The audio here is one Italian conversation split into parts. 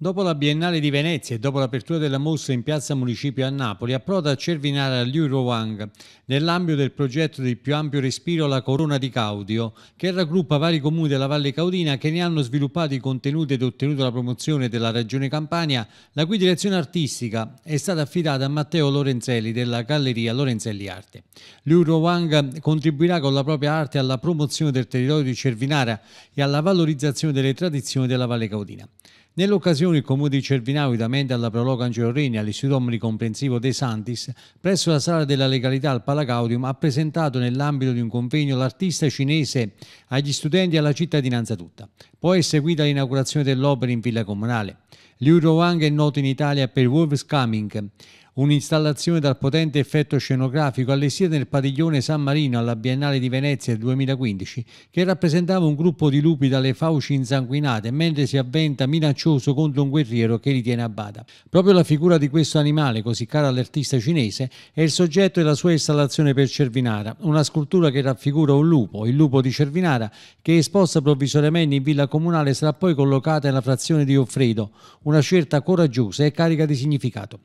Dopo la Biennale di Venezia e dopo l'apertura della mostra in Piazza Municipio a Napoli, approda a Cervinara Liu Rowang nell'ambito del progetto di più ampio respiro La Corona di Caudio, che raggruppa vari comuni della Valle Caudina che ne hanno sviluppato i contenuti ed ottenuto la promozione della Regione Campania, la cui direzione artistica è stata affidata a Matteo Lorenzelli della Galleria Lorenzelli Arte. Liu Rowang contribuirà con la propria arte alla promozione del territorio di Cervinara e alla valorizzazione delle tradizioni della Valle Caudina. Nell'occasione il comune di Cervinau, idamente alla prologa Angelo Angelorrini all'Istituto Omnicomprensivo De Santis, presso la Sala della Legalità al Palacaudium, ha presentato nell'ambito di un convegno l'artista cinese agli studenti e alla cittadinanza tutta. Poi è seguita l'inaugurazione dell'opera in Villa Comunale. Liu Wang è noto in Italia per Wolves Coming, Un'installazione dal potente effetto scenografico allestita nel padiglione San Marino alla Biennale di Venezia del 2015, che rappresentava un gruppo di lupi dalle fauci insanguinate mentre si avventa minaccioso contro un guerriero che li tiene a bada. Proprio la figura di questo animale, così cara all'artista cinese, è il soggetto della sua installazione per Cervinara, una scultura che raffigura un lupo, il lupo di Cervinara, che esposta provvisoriamente in villa comunale sarà poi collocata nella frazione di Offredo, una scelta coraggiosa e carica di significato.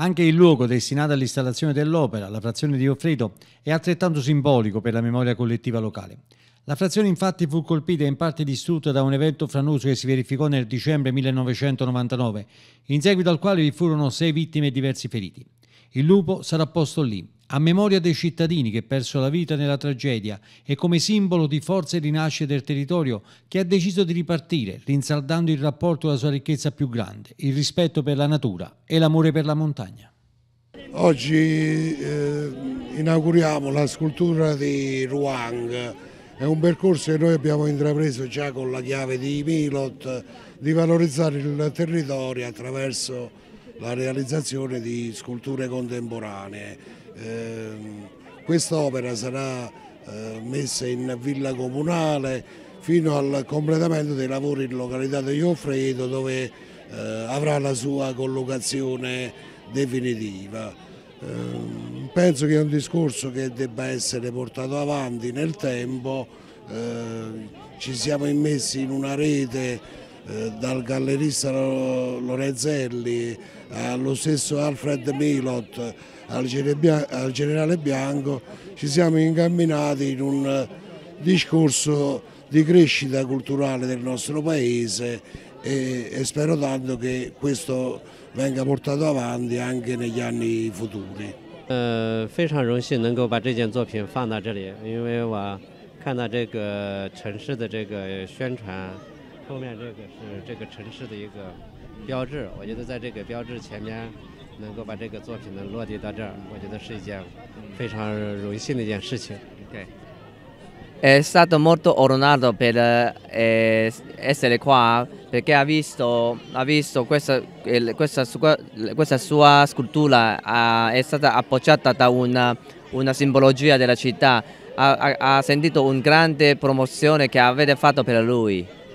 Anche il luogo destinato all'installazione dell'opera, la frazione di Offredo, è altrettanto simbolico per la memoria collettiva locale. La frazione infatti fu colpita e in parte distrutta da un evento franoso che si verificò nel dicembre 1999, in seguito al quale vi furono sei vittime e diversi feriti. Il lupo sarà posto lì, a memoria dei cittadini che persero la vita nella tragedia e come simbolo di forza e rinascita del territorio che ha deciso di ripartire, rinsaldando il rapporto alla sua ricchezza più grande, il rispetto per la natura e l'amore per la montagna. Oggi eh, inauguriamo la scultura di Ruang, è un percorso che noi abbiamo intrapreso già con la chiave di Milot di valorizzare il territorio attraverso la realizzazione di sculture contemporanee. Eh, Quest'opera sarà eh, messa in villa comunale fino al completamento dei lavori in località di Offredo dove eh, avrà la sua collocazione definitiva. Ehm, penso che è un discorso che debba essere portato avanti nel tempo, ehm, ci siamo immessi in una rete eh, dal gallerista Lorenzelli allo stesso Alfred Milot, al generale Bianco, ci siamo incamminati in un eh, discorso di crescita culturale del nostro paese e, spero tanto che questo venga portato avanti anche negli anni futuri. molto eh, di 呃，非常荣幸能够把这件作品放到这里，因为我看到这个城市的这个宣传。后面这个是这个城市的一个标志。我觉得在这个标志前面，能够把这个作品呢落地到这儿，我觉得是一件非常荣幸的一件事情。对。È stato molto onorato per eh, essere qua perché ha visto, ha visto questa, questa, questa, sua scultura ha, è stata appoggiata da una, una simbologia della città, ha, ha, ha sentito una grande promozione che avete fatto per lui.